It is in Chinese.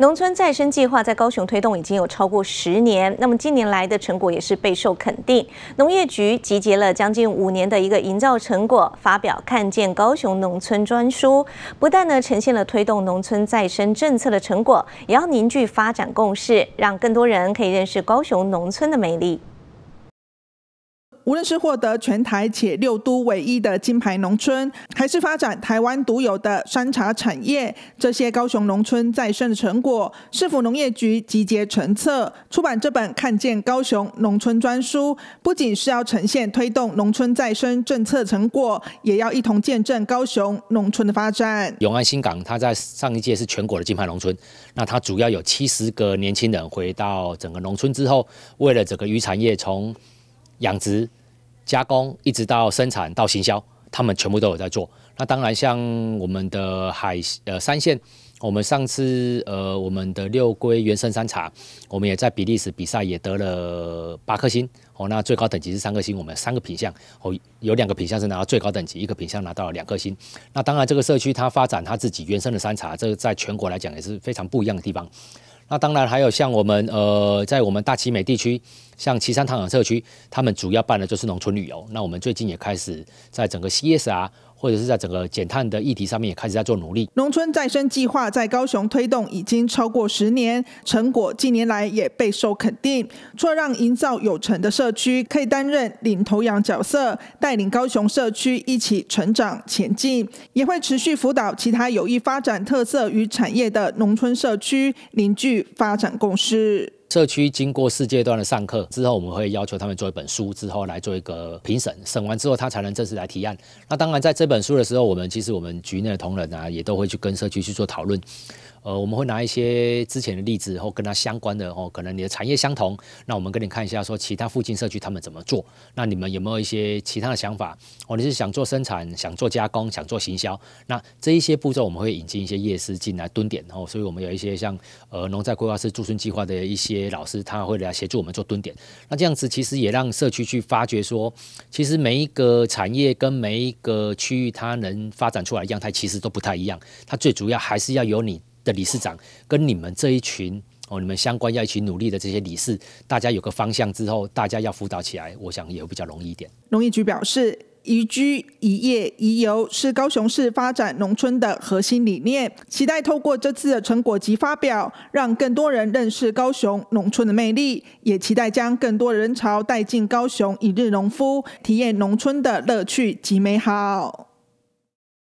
农村再生计划在高雄推动已经有超过十年，那么近年来的成果也是备受肯定。农业局集结了将近五年的一个营造成果，发表看见高雄农村专书，不但呢呈现了推动农村再生政策的成果，也要凝聚发展共识，让更多人可以认识高雄农村的美丽。无论是获得全台且六都唯一的金牌农村，还是发展台湾独有的山茶产业，这些高雄农村再生的成果，市府农业局集结成册出版这本《看见高雄农村》专书，不仅是要呈现推动农村再生政策成果，也要一同见证高雄农村的发展。永安新港，它在上一届是全国的金牌农村，那它主要有七十个年轻人回到整个农村之后，为了整个渔产业从。养殖、加工，一直到生产到行销，他们全部都有在做。那当然，像我们的海呃三线，我们上次呃我们的六龟原生山茶，我们也在比利时比赛也得了八颗星哦。那最高等级是三颗星，我们三个品相哦，有两个品相是拿到最高等级，一个品相拿到了两颗星。那当然，这个社区它发展它自己原生的山茶，这个在全国来讲也是非常不一样的地方。那当然还有像我们呃，在我们大齐美地区，像岐山塘港社区，他们主要办的就是农村旅游。那我们最近也开始在整个 c s 啊。或者是在整个减碳的议题上面也开始在做努力。农村再生计划在高雄推动已经超过十年，成果近年来也备受肯定。做让营造有成的社区可以担任领头羊角色，带领高雄社区一起成长前进，也会持续辅导其他有意发展特色与产业的农村社区凝聚发展共识。社区经过四阶段的上课之后，我们会要求他们做一本书，之后来做一个评审，审完之后他才能正式来提案。那当然，在这本书的时候，我们其实我们局内的同仁啊，也都会去跟社区去做讨论。呃，我们会拿一些之前的例子，然后跟它相关的哦，可能你的产业相同，那我们跟你看一下，说其他附近社区他们怎么做。那你们有没有一些其他的想法？哦，你是想做生产，想做加工，想做行销？那这一些步骤我们会引进一些夜市进来蹲点，然后，所以我们有一些像呃农在规划师驻村计划的一些老师，他会来协助我们做蹲点。那这样子其实也让社区去发掘，说其实每一个产业跟每一个区域，它能发展出来的样态其实都不太一样。它最主要还是要由你。的理事长跟你们这一群哦，你们相关要一起努力的这些理事，大家有个方向之后，大家要辅导起来，我想也会比较容易一点。农业局表示，宜居宜业宜游是高雄市发展农村的核心理念，期待透过这次的成果及发表，让更多人认识高雄农村的魅力，也期待将更多人潮带进高雄一日农夫，体验农村的乐趣及美好。